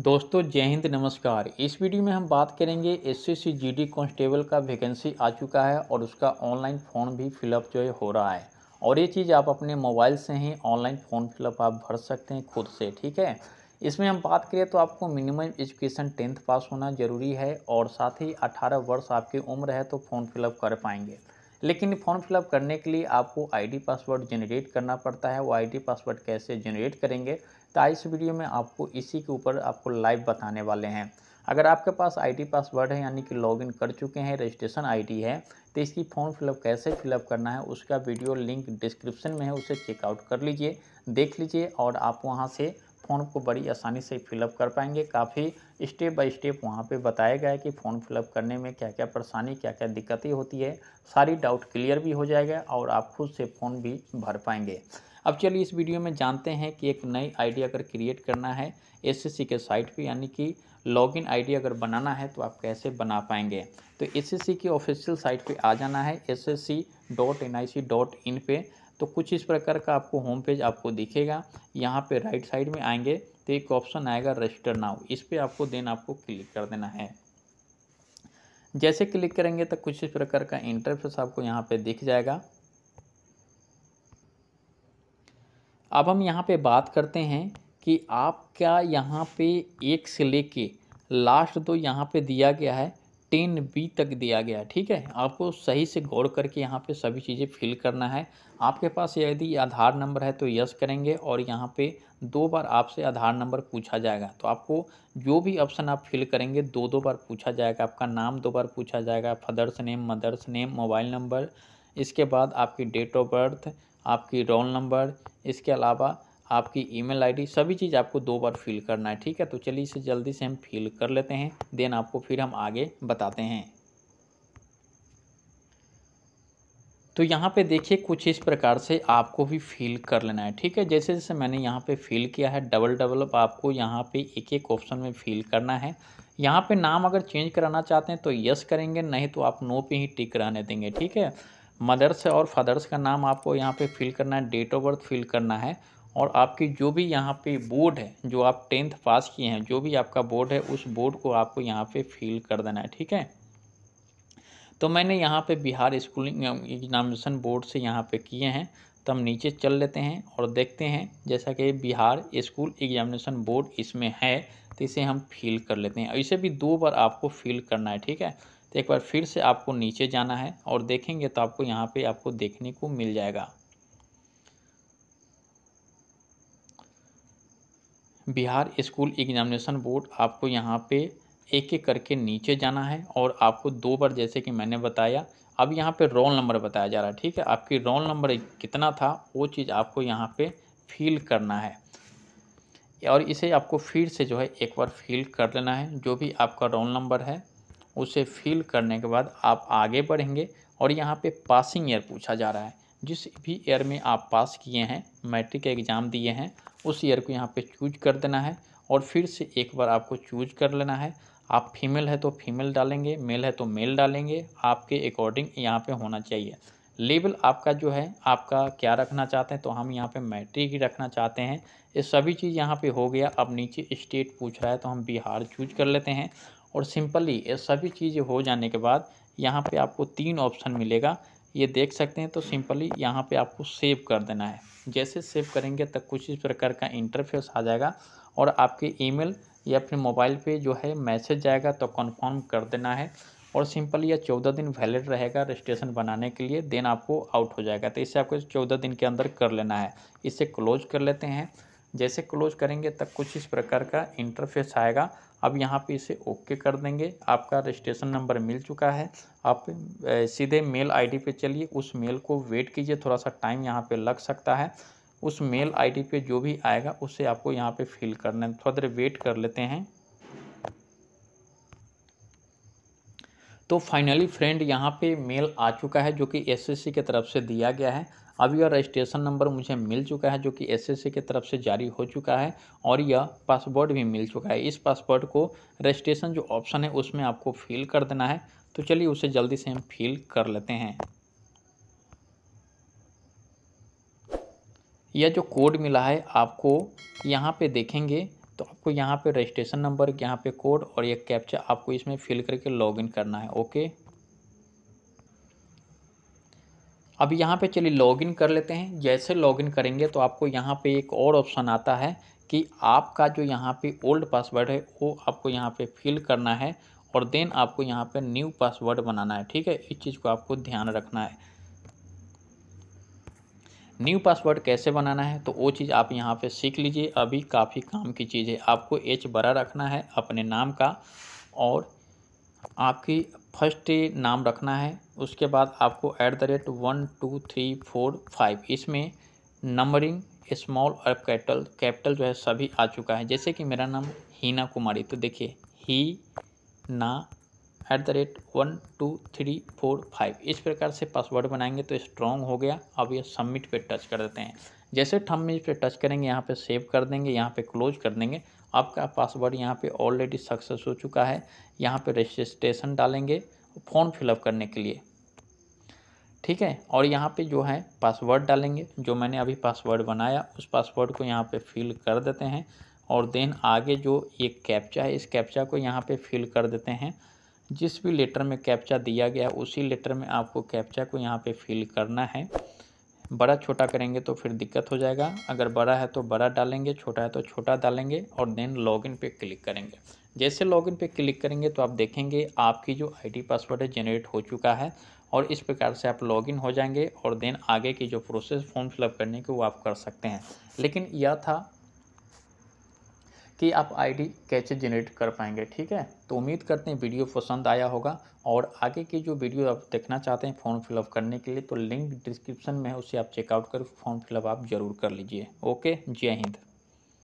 दोस्तों जय हिंद नमस्कार इस वीडियो में हम बात करेंगे S C G D constable का वैकेंसी आ चुका है और उसका ऑनलाइन फॉर्म भी फिलअप जो है हो रहा है और ये चीज़ आप अपने मोबाइल से ही ऑनलाइन फॉर्म फिलअप आप भर सकते हैं खुद से ठीक है इसमें हम बात करें तो आपको मिनिमम एजुकेशन टेंथ पास होना ज़रूरी है और साथ ही अठारह वर्ष आपकी उम्र है तो फॉर्म फिलअप कर पाएंगे लेकिन फॉर्म फिलअप करने के लिए आपको आईडी पासवर्ड जनरेट करना पड़ता है वो आईडी पासवर्ड कैसे जनरेट करेंगे तो आज इस वीडियो में आपको इसी के ऊपर आपको लाइव बताने वाले हैं अगर आपके पास आईडी पासवर्ड है यानी कि लॉगिन कर चुके हैं रजिस्ट्रेशन आईडी है तो इसकी फॉर्म फिलअप कैसे फिलअप करना है उसका वीडियो लिंक डिस्क्रिप्शन में है उसे चेकआउट कर लीजिए देख लीजिए और आप वहाँ से फॉर्म को बड़ी आसानी से फिलअप कर पाएंगे काफ़ी स्टेप बाय स्टेप वहाँ पे बताया गया है कि फॉर्म फिलअप करने में क्या क्या परेशानी क्या क्या दिक्कतें होती है सारी डाउट क्लियर भी हो जाएगा और आप खुद से फॉर्म भी भर पाएंगे अब चलिए इस वीडियो में जानते हैं कि एक नई आईडी अगर क्रिएट करना है एस के साइट पर यानी कि लॉग इन अगर बनाना है तो आप कैसे बना पाएंगे तो एस की ऑफिशियल साइट पर आ जाना है S S C dot N I C dot in पर तो कुछ इस प्रकार का आपको होम पेज आपको दिखेगा यहाँ पे राइट साइड में आएंगे तो एक ऑप्शन आएगा रजिस्टर नाउ इस पर आपको देन आपको क्लिक कर देना है जैसे क्लिक करेंगे तो कुछ इस प्रकार का इंटरफेस आपको यहाँ पे दिख जाएगा अब हम यहाँ पे बात करते हैं कि आपका यहाँ पे एक से लेके लास्ट दो यहाँ पे दिया गया है टेन बी तक दिया गया ठीक है आपको सही से गौर करके यहाँ पे सभी चीज़ें फिल करना है आपके पास यदि आधार नंबर है तो यस करेंगे और यहाँ पे दो बार आपसे आधार नंबर पूछा जाएगा तो आपको जो भी ऑप्शन आप फिल करेंगे दो दो बार पूछा जाएगा आपका नाम दो बार पूछा जाएगा father's name mother's name mobile number इसके बाद आपकी डेट ऑफ बर्थ आपकी रोल नंबर इसके अलावा आपकी ईमेल आईडी सभी चीज़ आपको दो बार फिल करना है ठीक है तो चलिए इसे जल्दी से हम फिल कर लेते हैं देन आपको फिर हम आगे बताते हैं तो यहाँ पे देखिए कुछ इस प्रकार से आपको भी फिल कर लेना है ठीक है जैसे जैसे मैंने यहाँ पे फिल किया है डबल डबल आपको यहाँ पे एक एक ऑप्शन में फिल करना है यहाँ पे नाम अगर चेंज कराना चाहते हैं तो यस करेंगे नहीं तो आप नो पे ही टिक रहने देंगे ठीक है मदर्स और फादर्स का नाम आपको यहाँ पे फिल करना है डेट ऑफ बर्थ फिल करना है और आपकी जो भी यहाँ पे बोर्ड है जो आप टेंथ पास किए हैं जो भी आपका बोर्ड है उस बोर्ड को आपको यहाँ पे फिल कर देना है ठीक है तो मैंने यहाँ पे बिहार स्कूलिंग एग्जामिनेशन बोर्ड से यहाँ पे किए हैं तो हम नीचे चल लेते हैं और देखते हैं जैसा कि बिहार स्कूल एग्जामिनेशन बोर्ड इसमें है तो इसे हम फिल कर लेते हैं इसे भी दो बार आपको फिल करना है ठीक है तो एक बार फिर से आपको नीचे जाना है और देखेंगे तो आपको यहाँ पे आपको देखने को मिल जाएगा बिहार स्कूल एग्जामिनेशन बोर्ड आपको यहाँ पे एक एक करके नीचे जाना है और आपको दो बार जैसे कि मैंने बताया अब यहाँ पे रोल नंबर बताया जा रहा है ठीक है आपकी रोल नंबर कितना था वो चीज़ आपको यहाँ पे फिल करना है और इसे आपको फिर से जो है एक बार फिल कर लेना है जो भी आपका रोल नंबर है उसे फिल करने के बाद आप आगे बढ़ेंगे और यहाँ पर पासिंग ईयर पूछा जा रहा है जिस भी ईयर में आप पास किए हैं मैट्रिक एग्ज़ाम दिए हैं उस ईयर को यहाँ पे चूज कर देना है और फिर से एक बार आपको चूज कर लेना है आप फीमेल है तो फीमेल डालेंगे मेल है तो मेल डालेंगे आपके अकॉर्डिंग यहाँ पे होना चाहिए लेबल आपका जो है आपका क्या रखना चाहते हैं तो हम यहाँ पे मैट्रिक ही रखना चाहते हैं ये सभी चीज़ यहाँ पे हो गया अब नीचे स्टेट पूछ रहा है तो हम बिहार चूज कर लेते हैं और सिंपली ये सभी चीज़ हो जाने के बाद यहाँ पर आपको तीन ऑप्शन मिलेगा ये देख सकते हैं तो सिंपली यहाँ पे आपको सेव कर देना है जैसे सेव करेंगे तब कुछ इस प्रकार का इंटरफेस आ जाएगा और आपके ईमेल या फिर मोबाइल पे जो है मैसेज जाएगा तो कंफर्म कर देना है और सिंपली यह चौदह दिन वैलिड रहेगा रजिस्ट्रेशन बनाने के लिए देन आपको आउट हो जाएगा तो इसे आपको चौदह दिन के अंदर कर लेना है इसे क्लोज कर लेते हैं जैसे क्लोज करेंगे तब कुछ इस प्रकार का इंटरफेस आएगा अब यहाँ पे इसे ओके कर देंगे आपका रजिस्ट्रेशन नंबर मिल चुका है आप सीधे मेल आईडी पे चलिए उस मेल को वेट कीजिए थोड़ा सा टाइम यहाँ पे लग सकता है उस मेल आईडी पे जो भी आएगा उसे आपको यहाँ पे फिल करना है थोड़ा देर वेट कर लेते हैं तो फाइनली फ्रेंड यहाँ पे मेल आ चुका है जो कि एसएससी की तरफ से दिया गया है अब यह रजिस्ट्रेशन नंबर मुझे मिल चुका है जो कि सी की तरफ से जारी हो चुका है और यह पासवर्ड भी मिल चुका है इस पासवर्ड को रजिस्ट्रेशन जो ऑप्शन है उसमें आपको फिल कर देना है तो चलिए उसे जल्दी से हम फिल कर लेते हैं यह जो कोड मिला है आपको यहाँ पे देखेंगे तो आपको यहाँ पे रजिस्ट्रेशन नंबर यहाँ पे कोड और यह कैप्चा आपको इसमें फिल करके लॉगिन करना है ओके अब यहाँ पे चलिए लॉगिन कर लेते हैं जैसे लॉगिन करेंगे तो आपको यहाँ पे एक और ऑप्शन आता है कि आपका जो यहाँ पे ओल्ड पासवर्ड है वो आपको यहाँ पे फिल करना है और देन आपको यहाँ पे न्यू पासवर्ड बनाना है ठीक है इस चीज़ को आपको ध्यान रखना है न्यू पासवर्ड कैसे बनाना है तो वो चीज़ आप यहाँ पर सीख लीजिए अभी काफ़ी काम की चीज़ है आपको एच बड़ा रखना है अपने नाम का और आपकी फर्स्ट नाम रखना है उसके बाद आपको at the rate one two three four five इसमें नंबरिंग स्मॉल और कैपिटल कैपिटल जो है सभी आ चुका है जैसे कि मेरा नाम हीना कुमारी तो देखिए ही ना at the rate one two three four five इस प्रकार से पासवर्ड बनाएंगे तो स्ट्रॉन्ग हो गया अब ये सबमिट पे टच कर देते हैं जैसे थम इस पर टच करेंगे यहाँ पे सेव कर देंगे यहाँ पे क्लोज कर देंगे आपका पासवर्ड यहाँ पे ऑलरेडी सक्सेस हो चुका है यहाँ पे रजिस्ट्रेशन डालेंगे फॉर्म फिलअप करने के लिए ठीक है और यहाँ पे जो है पासवर्ड डालेंगे जो मैंने अभी पासवर्ड बनाया उस पासवर्ड को यहाँ पे फिल कर देते हैं और देन आगे जो ये कैप्चा है इस कैप्चा को यहाँ पे फिल कर देते हैं जिस भी लेटर में कैप्चा दिया गया है उसी लेटर में आपको कैप्चा को यहाँ पे फिल करना है बड़ा छोटा करेंगे तो फिर दिक्कत हो जाएगा अगर बड़ा है तो बड़ा डालेंगे छोटा है तो छोटा डालेंगे और देन लॉग इन क्लिक करेंगे जैसे लॉगिन पे क्लिक करेंगे तो आप देखेंगे आपकी जो आईडी पासवर्ड है जनरेट हो चुका है और इस प्रकार से आप लॉगिन हो जाएंगे और देन आगे की जो प्रोसेस फॉर्म फिलअप करने की वो आप कर सकते हैं लेकिन यह था कि आप आईडी कैसे जनरेट कर पाएंगे ठीक है तो उम्मीद करते हैं वीडियो पसंद आया होगा और आगे की जो वीडियो आप देखना चाहते हैं फॉर्म फिलअप करने के लिए तो लिंक डिस्क्रिप्शन में है उसे आप चेकआउट कर फॉर्म फिलअप आप जरूर कर लीजिए ओके जय हिंद